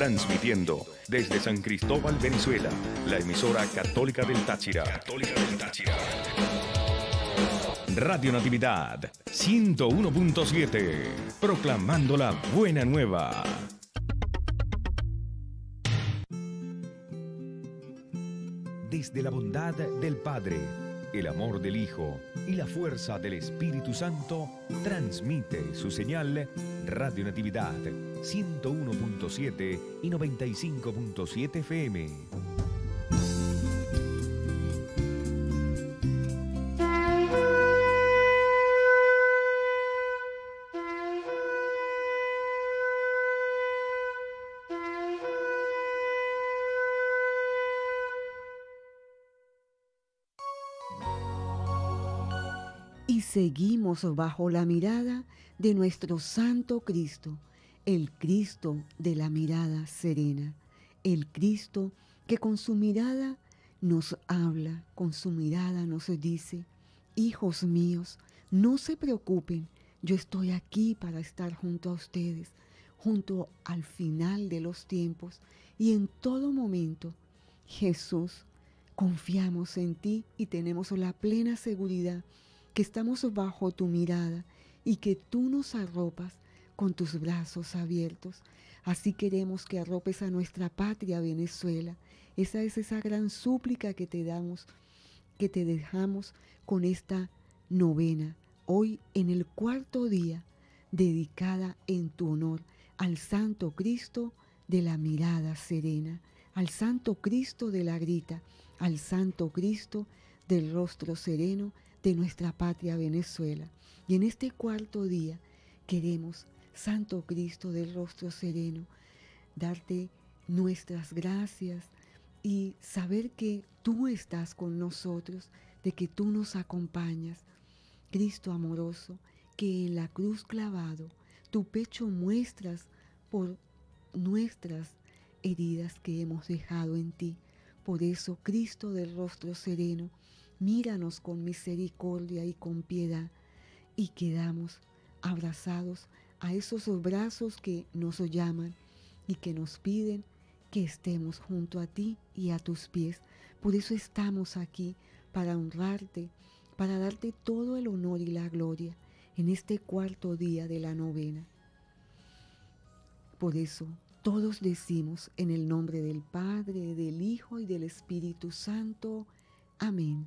Transmitiendo desde San Cristóbal, Venezuela, la emisora Católica del Táchira. Católica del Táchira. Radio Natividad 101.7, proclamando la buena nueva. Desde la bondad del Padre, el amor del Hijo y la fuerza del Espíritu Santo, transmite su señal Radio Natividad 101.7 y 95.7 FM. bajo la mirada de nuestro Santo Cristo, el Cristo de la mirada serena, el Cristo que con su mirada nos habla, con su mirada nos dice, hijos míos, no se preocupen, yo estoy aquí para estar junto a ustedes, junto al final de los tiempos y en todo momento. Jesús, confiamos en ti y tenemos la plena seguridad que estamos bajo tu mirada y que tú nos arropas con tus brazos abiertos. Así queremos que arropes a nuestra patria Venezuela. Esa es esa gran súplica que te damos, que te dejamos con esta novena, hoy en el cuarto día, dedicada en tu honor al Santo Cristo de la mirada serena, al Santo Cristo de la grita, al Santo Cristo del rostro sereno, de nuestra patria Venezuela. Y en este cuarto día queremos, Santo Cristo del rostro sereno, darte nuestras gracias y saber que tú estás con nosotros, de que tú nos acompañas. Cristo amoroso, que en la cruz clavado tu pecho muestras por nuestras heridas que hemos dejado en ti. Por eso, Cristo del rostro sereno, míranos con misericordia y con piedad y quedamos abrazados a esos brazos que nos llaman y que nos piden que estemos junto a ti y a tus pies. Por eso estamos aquí, para honrarte, para darte todo el honor y la gloria en este cuarto día de la novena. Por eso todos decimos en el nombre del Padre, del Hijo y del Espíritu Santo, amén.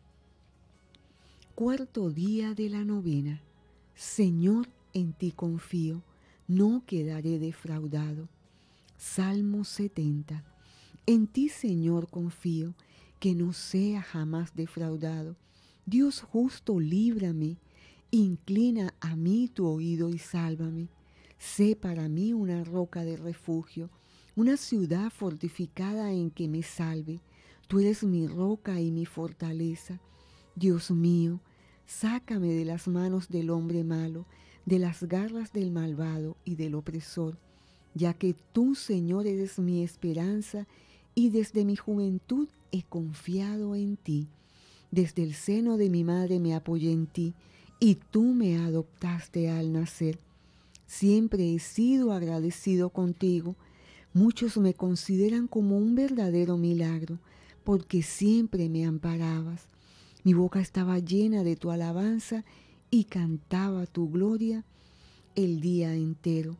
cuarto día de la novena. Señor, en ti confío, no quedaré defraudado. Salmo 70. En ti, Señor, confío, que no sea jamás defraudado. Dios justo, líbrame. Inclina a mí tu oído y sálvame. Sé para mí una roca de refugio, una ciudad fortificada en que me salve. Tú eres mi roca y mi fortaleza. Dios mío, Sácame de las manos del hombre malo, de las garras del malvado y del opresor, ya que tú, Señor, eres mi esperanza y desde mi juventud he confiado en ti. Desde el seno de mi madre me apoyé en ti y tú me adoptaste al nacer. Siempre he sido agradecido contigo. Muchos me consideran como un verdadero milagro, porque siempre me amparabas. Mi boca estaba llena de tu alabanza y cantaba tu gloria el día entero.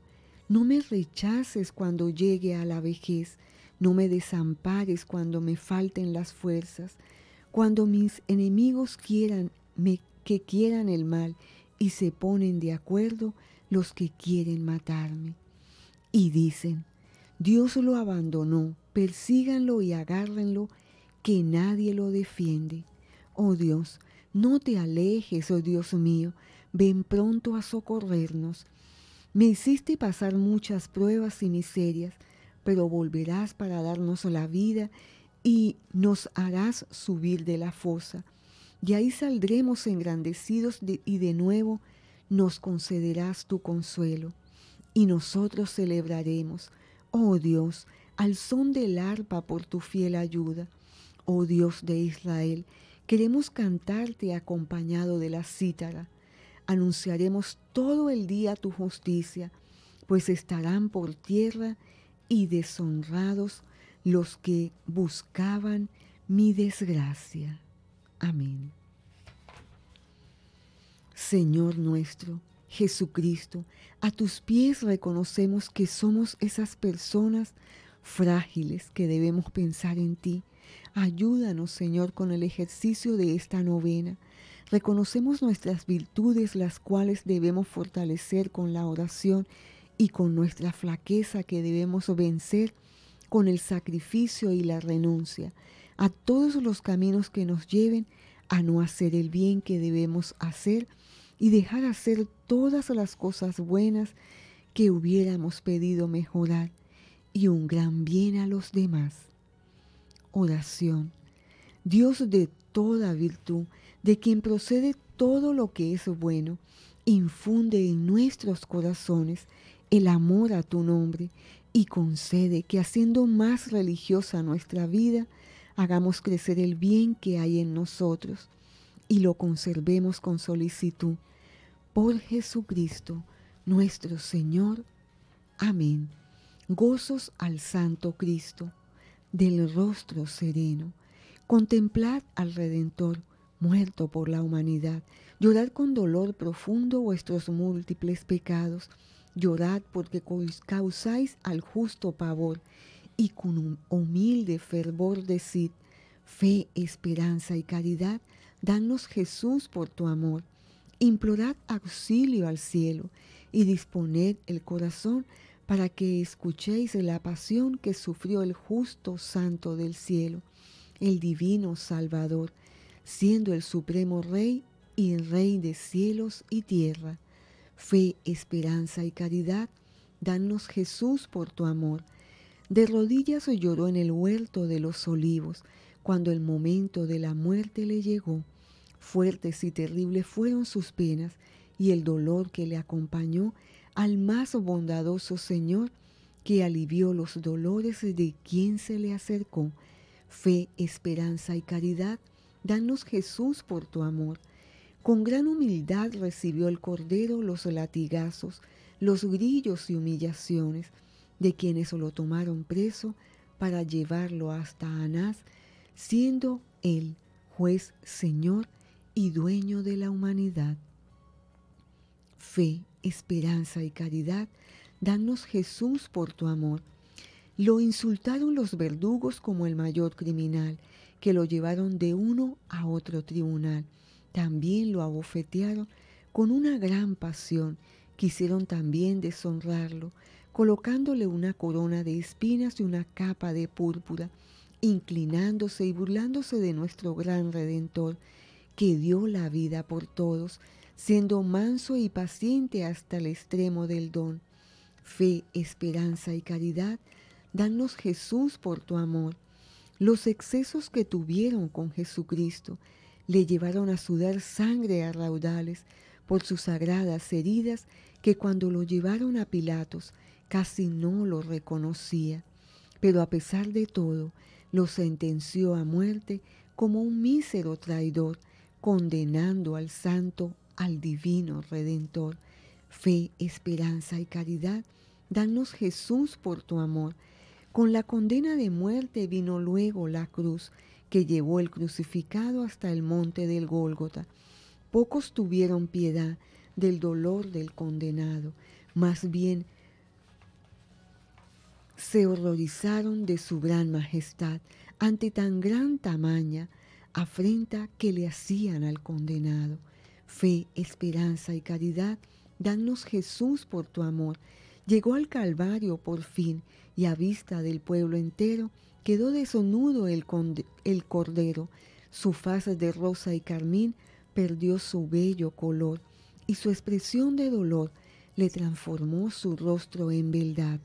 No me rechaces cuando llegue a la vejez, no me desampares cuando me falten las fuerzas, cuando mis enemigos quieran me, que quieran el mal y se ponen de acuerdo los que quieren matarme. Y dicen, Dios lo abandonó, persíganlo y agárrenlo, que nadie lo defiende. Oh Dios, no te alejes, oh Dios mío, ven pronto a socorrernos. Me hiciste pasar muchas pruebas y miserias, pero volverás para darnos la vida y nos harás subir de la fosa. Y ahí saldremos engrandecidos y de nuevo nos concederás tu consuelo. Y nosotros celebraremos, oh Dios, al son del arpa por tu fiel ayuda. Oh Dios de Israel, Queremos cantarte acompañado de la cítara. Anunciaremos todo el día tu justicia, pues estarán por tierra y deshonrados los que buscaban mi desgracia. Amén. Señor nuestro, Jesucristo, a tus pies reconocemos que somos esas personas frágiles que debemos pensar en ti Ayúdanos, Señor, con el ejercicio de esta novena. Reconocemos nuestras virtudes, las cuales debemos fortalecer con la oración y con nuestra flaqueza que debemos vencer con el sacrificio y la renuncia a todos los caminos que nos lleven a no hacer el bien que debemos hacer y dejar hacer todas las cosas buenas que hubiéramos pedido mejorar y un gran bien a los demás oración, Dios de toda virtud, de quien procede todo lo que es bueno, infunde en nuestros corazones el amor a tu nombre y concede que haciendo más religiosa nuestra vida, hagamos crecer el bien que hay en nosotros y lo conservemos con solicitud. Por Jesucristo, nuestro Señor. Amén. Gozos al Santo Cristo del rostro sereno. Contemplad al Redentor, muerto por la humanidad. Llorad con dolor profundo vuestros múltiples pecados. Llorad porque causáis al justo pavor. Y con un humilde fervor decid, fe, esperanza y caridad, danos Jesús por tu amor. Implorad auxilio al cielo y disponed el corazón para que escuchéis la pasión que sufrió el justo santo del cielo, el divino Salvador, siendo el supremo Rey y Rey de cielos y tierra. Fe, esperanza y caridad, danos Jesús por tu amor. De rodillas lloró en el huerto de los olivos, cuando el momento de la muerte le llegó. Fuertes y terribles fueron sus penas, y el dolor que le acompañó al más bondadoso Señor que alivió los dolores de quien se le acercó. Fe, esperanza y caridad, danos Jesús por tu amor. Con gran humildad recibió el Cordero los latigazos, los grillos y humillaciones de quienes lo tomaron preso para llevarlo hasta Anás, siendo él juez, Señor y dueño de la humanidad. Fe, esperanza y caridad, danos Jesús por tu amor. Lo insultaron los verdugos como el mayor criminal, que lo llevaron de uno a otro tribunal. También lo abofetearon con una gran pasión. Quisieron también deshonrarlo, colocándole una corona de espinas y una capa de púrpura, inclinándose y burlándose de nuestro gran Redentor, que dio la vida por todos, siendo manso y paciente hasta el extremo del don. Fe, esperanza y caridad, danos Jesús por tu amor. Los excesos que tuvieron con Jesucristo le llevaron a sudar sangre a raudales por sus sagradas heridas que cuando lo llevaron a Pilatos casi no lo reconocía. Pero a pesar de todo, lo sentenció a muerte como un mísero traidor, condenando al santo al divino redentor. Fe, esperanza y caridad, danos Jesús por tu amor. Con la condena de muerte vino luego la cruz que llevó el crucificado hasta el monte del Gólgota. Pocos tuvieron piedad del dolor del condenado, más bien se horrorizaron de su gran majestad ante tan gran tamaña afrenta que le hacían al condenado fe, esperanza y caridad, danos Jesús por tu amor. Llegó al Calvario por fin y a vista del pueblo entero quedó desonudo el, cordero. Su faz de rosa y carmín perdió su bello color y su expresión de dolor le transformó su rostro en beldad.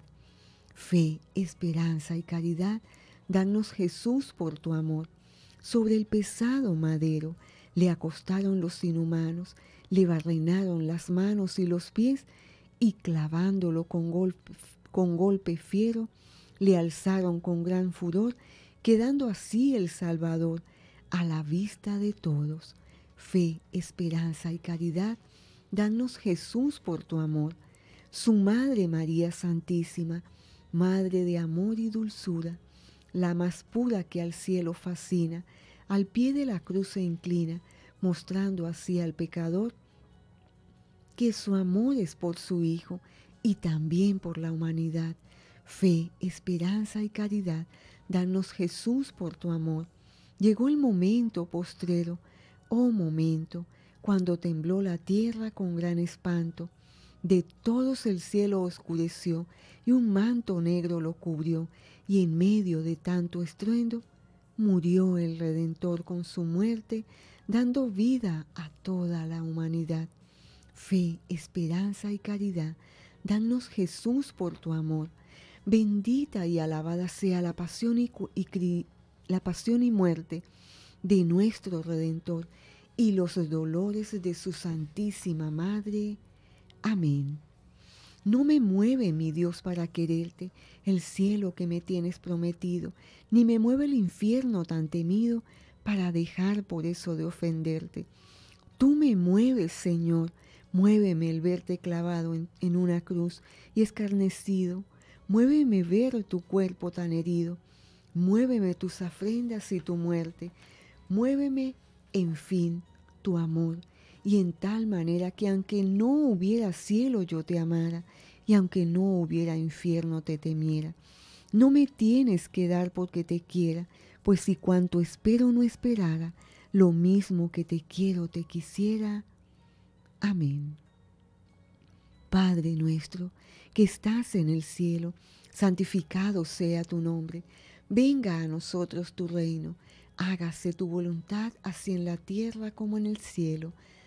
Fe, esperanza y caridad, danos Jesús por tu amor. Sobre el pesado madero, le acostaron los inhumanos, le barrenaron las manos y los pies y clavándolo con golpe, fiero, le alzaron con gran furor, quedando así el Salvador a la vista de todos. Fe, esperanza y caridad, danos Jesús por tu amor. Su Madre María Santísima, Madre de amor y dulzura, la más pura que al cielo fascina, al pie de la cruz se inclina, mostrando así al pecador que su amor es por su Hijo y también por la humanidad. Fe, esperanza y caridad, danos Jesús por tu amor. Llegó el momento postrero, oh momento, cuando tembló la tierra con gran espanto. De todos el cielo oscureció y un manto negro lo cubrió, y en medio de tanto estruendo, murió el Redentor con su muerte, dando vida a toda la humanidad. Fe, esperanza y caridad, danos Jesús por tu amor. Bendita y alabada sea la pasión y, la pasión y muerte de nuestro Redentor y los dolores de su Santísima Madre. Amén. No me mueve, mi Dios, para quererte, el cielo que me tienes prometido, ni me mueve el infierno tan temido para dejar por eso de ofenderte. Tú me mueves, Señor, muéveme el verte clavado en, una cruz y escarnecido, muéveme ver tu cuerpo tan herido, muéveme tus afrendas y tu muerte, muéveme, en fin, tu amor y en tal manera que aunque no hubiera cielo yo te amara, y aunque no hubiera infierno te temiera. No me tienes que dar porque te quiera, pues si cuanto espero no esperara, lo mismo que te quiero te quisiera. Amén. Padre nuestro, que estás en el cielo, santificado sea tu nombre, venga a nosotros tu reino, hágase tu voluntad así en la tierra como en el cielo.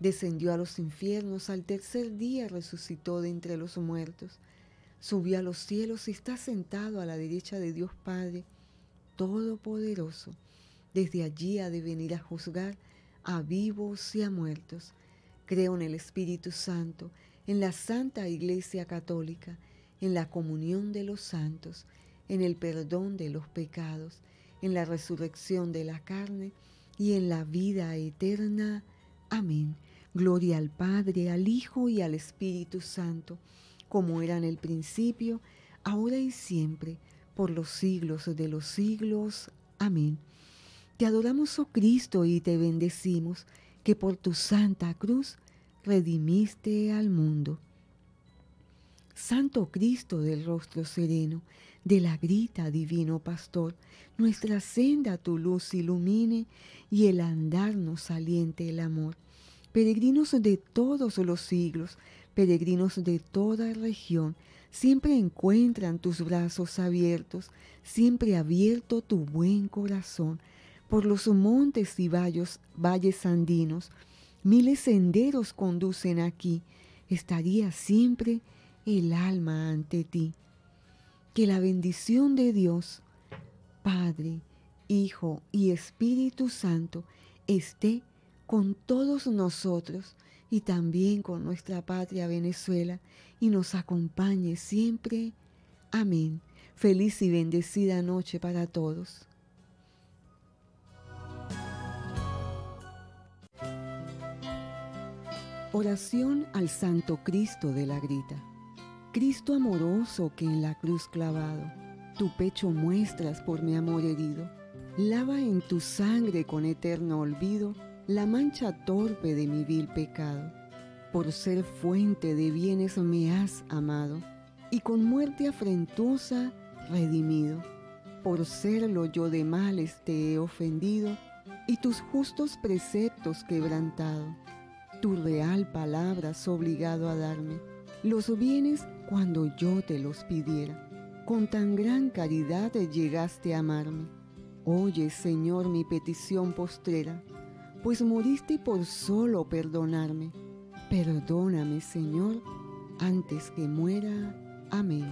descendió a los infiernos, al tercer día resucitó de entre los muertos, subió a los cielos y está sentado a la derecha de Dios Padre Todopoderoso. Desde allí ha de venir a juzgar a vivos y a muertos. Creo en el Espíritu Santo, en la Santa Iglesia Católica, en la comunión de los santos, en el perdón de los pecados, en la resurrección de la carne y en la vida eterna. Amén. Gloria al Padre, al Hijo y al Espíritu Santo, como era en el principio, ahora y siempre, por los siglos de los siglos. Amén. Te adoramos, oh Cristo, y te bendecimos, que por tu santa cruz redimiste al mundo. Santo Cristo del rostro sereno, de la grita divino pastor, nuestra senda tu luz ilumine y el andar nos aliente el amor peregrinos de todos los siglos, peregrinos de toda región, siempre encuentran tus brazos abiertos, siempre abierto tu buen corazón, por los montes y valles, valles andinos, miles senderos conducen aquí, estaría siempre el alma ante ti. Que la bendición de Dios, Padre, Hijo y Espíritu Santo, esté con todos nosotros y también con nuestra patria Venezuela y nos acompañe siempre. Amén. Feliz y bendecida noche para todos. Oración al Santo Cristo de la Grita. Cristo amoroso que en la cruz clavado, tu pecho muestras por mi amor herido. Lava en tu sangre con eterno olvido la mancha torpe de mi vil pecado. Por ser fuente de bienes me has amado, y con muerte afrentosa redimido. Por serlo yo de males te he ofendido, y tus justos preceptos quebrantado. Tu real palabra has obligado a darme, los bienes cuando yo te los pidiera. Con tan gran caridad llegaste a amarme. Oye, Señor, mi petición postrera pues moriste por solo perdonarme. Perdóname, Señor, antes que muera. Amén.